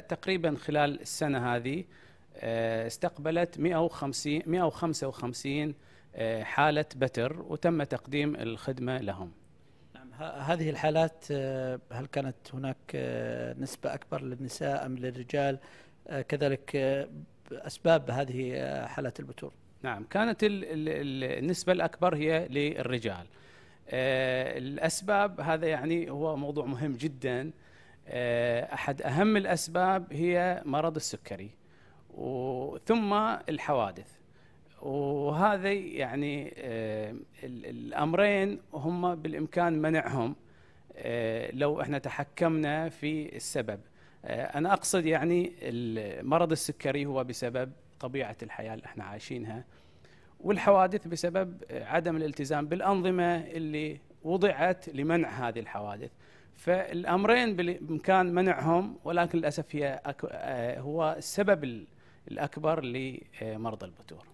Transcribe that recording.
تقريبا خلال السنه هذه آه، استقبلت 150 155 آه، حاله بتر وتم تقديم الخدمه لهم. نعم هذه الحالات آه، هل كانت هناك نسبه اكبر للنساء ام للرجال؟ كذلك اسباب هذه حالات البتور. نعم كانت النسبه الاكبر هي للرجال. الاسباب هذا يعني هو موضوع مهم جدا آه، احد اهم الاسباب هي مرض السكري وثم الحوادث وهذا يعني آه، الامرين هم بالامكان منعهم آه، لو احنا تحكمنا في السبب انا اقصد يعني مرض السكري هو بسبب طبيعه الحياه اللي احنا عايشينها والحوادث بسبب عدم الالتزام بالانظمه اللي وضعت لمنع هذه الحوادث فالامرين بامكان منعهم ولكن للاسف هي آه، هو السبب الاكبر لمرضى البتور